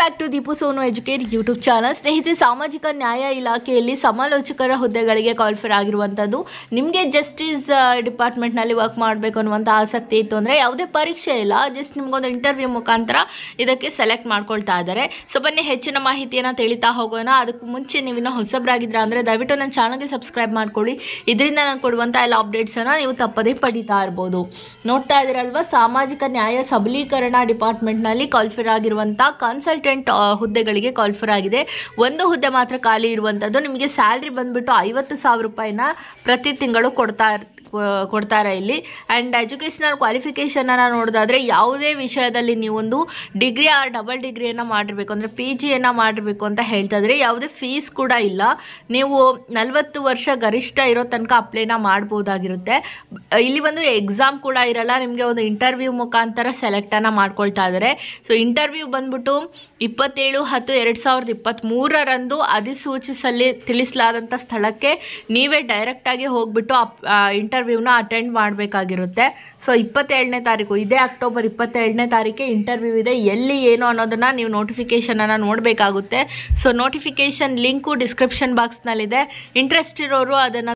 back to Deepu Sonu educate YouTube channel ಸ್ನೇಹಿತರೆ ಸಾಮಾಜಿಕ ನ್ಯಾಯ ಇಲಾಖೆಯಲ್ಲಿ ಸಮಾಲೋಚಕರ ಹುದ್ದೆಗಳಿಗೆ ಕಾಲ್ಫರ್ ಆಗಿರುವಂಥದ್ದು ನಿಮಗೆ ಜಸ್ಟಿಸ್ ಡಿಪಾರ್ಟ್ಮೆಂಟ್ನಲ್ಲಿ ವರ್ಕ್ ಮಾಡಬೇಕು ಅನ್ನುವಂಥ ಆಸಕ್ತಿ ಇತ್ತು ಅಂದರೆ ಯಾವುದೇ ಪರೀಕ್ಷೆ ಇಲ್ಲ ಜಸ್ಟ್ ನಿಮಗೊಂದು ಇಂಟರ್ವ್ಯೂ ಮುಖಾಂತರ ಇದಕ್ಕೆ ಸೆಲೆಕ್ಟ್ ಮಾಡ್ಕೊಳ್ತಾ ಇದ್ದಾರೆ ಸೊ ಬನ್ನಿ ಹೆಚ್ಚಿನ ಮಾಹಿತಿಯನ್ನು ತಿಳಿತಾ ಹೋಗೋಣ ಅದಕ್ಕೂ ಮುಂಚೆ ನೀವಿನ ಹೊಸಬ್ರಾಗಿದ್ರ ಅಂದರೆ ದಯವಿಟ್ಟು ನನ್ನ ಚಾನಲ್ಗೆ ಸಬ್ಸ್ಕ್ರೈಬ್ ಮಾಡ್ಕೊಳ್ಳಿ ಇದರಿಂದ ನಾನು ಕೊಡುವಂಥ ಎಲ್ಲ ಅಪ್ಡೇಟ್ಸನ್ನು ನೀವು ತಪ್ಪದೇ ಪಡೀತಾ ಇರ್ಬೋದು ನೋಡ್ತಾ ಇದ್ದೀರಲ್ವ ಸಾಮಾಜಿಕ ನ್ಯಾಯ ಸಬಲೀಕರಣ ಡಿಪಾರ್ಟ್ಮೆಂಟ್ನಲ್ಲಿ ಕ್ವಾಲಿಫೈ ಆಗಿರುವಂಥ ಕನ್ಸಲ್ಟ್ ಕನ್ಸಲ್ಟೆಂಟ್ ಹುದ್ದೆಗಳಿಗೆ ಕಾಲ್ಫರ್ ಆಗಿದೆ ಒಂದು ಹುದ್ದೆ ಮಾತ್ರ ಖಾಲಿ ಇರುವಂಥದ್ದು ನಿಮಗೆ ಸ್ಯಾಲ್ರಿ ಬಂದುಬಿಟ್ಟು ಐವತ್ತು ಸಾವಿರ ರೂಪಾಯಿನ ಪ್ರತಿ ತಿಂಗಳು ಕೊಡ್ತಾ ಕೊಡ್ತಾರೆ ಇಲ್ಲಿ ಆ್ಯಂಡ್ ಎಜುಕೇಷನಲ್ ಕ್ವಾಲಿಫಿಕೇಷನನ್ನು ನೋಡೋದಾದರೆ ಯಾವುದೇ ವಿಷಯದಲ್ಲಿ ನೀವೊಂದು ಡಿಗ್ರಿ ಆರ್ ಡಬಲ್ ಡಿಗ್ರಿಯನ್ನು ಮಾಡಿರಬೇಕು ಅಂದರೆ ಪಿ ಜಿಯನ್ನು ಮಾಡಿರಬೇಕು ಅಂತ ಹೇಳ್ತಾ ಯಾವುದೇ ಫೀಸ್ ಕೂಡ ಇಲ್ಲ ನೀವು ನಲವತ್ತು ವರ್ಷ ಗರಿಷ್ಠ ಇರೋ ತನಕ ಅಪ್ಲೈನ ಮಾಡ್ಬೋದಾಗಿರುತ್ತೆ ಇಲ್ಲಿ ಒಂದು ಎಕ್ಸಾಮ್ ಕೂಡ ಇರಲ್ಲ ನಿಮಗೆ ಒಂದು ಇಂಟರ್ವ್ಯೂ ಮುಖಾಂತರ ಸೆಲೆಕ್ಟನ್ನು ಮಾಡ್ಕೊಳ್ತಾ ಇದ್ದಾರೆ ಸೊ ಇಂಟರ್ವ್ಯೂ ಬಂದ್ಬಿಟ್ಟು ಇಪ್ಪತ್ತೇಳು ಹತ್ತು ಎರಡು ಸಾವಿರದ ಇಪ್ಪತ್ತ್ಮೂರರಂದು ಅಧಿಸೂಚಿಸಲಿ ತಿಳಿಸಲಾದಂಥ ಸ್ಥಳಕ್ಕೆ ನೀವೇ ಡೈರೆಕ್ಟಾಗಿ ಹೋಗ್ಬಿಟ್ಟು ಅಪ್ ಇಂಟರ್ ಇಂಟರ್ವ್ಯೂನ ಅಟೆಂಡ್ ಮಾಡಬೇಕಾಗಿರುತ್ತೆ ಸೊ ಇಪ್ಪತ್ತೇಳನೇ ತಾರೀಕು ಇದೇ ಅಕ್ಟೋಬರ್ ಇಪ್ಪತ್ತೇಳನೇ ತಾರೀಕೆ ಇಂಟರ್ವ್ಯೂ ಇದೆ ಎಲ್ಲಿ ಏನು ಅನ್ನೋದನ್ನು ನೀವು ನೋಟಿಫಿಕೇಷನನ್ನು ನೋಡಬೇಕಾಗುತ್ತೆ ಸೊ ನೋಟಿಫಿಕೇಷನ್ ಲಿಂಕು ಡಿಸ್ಕ್ರಿಪ್ಷನ್ ಬಾಕ್ಸ್ನಲ್ಲಿದೆ ಇಂಟ್ರೆಸ್ಟ್ ಇರೋರು ಅದನ್ನು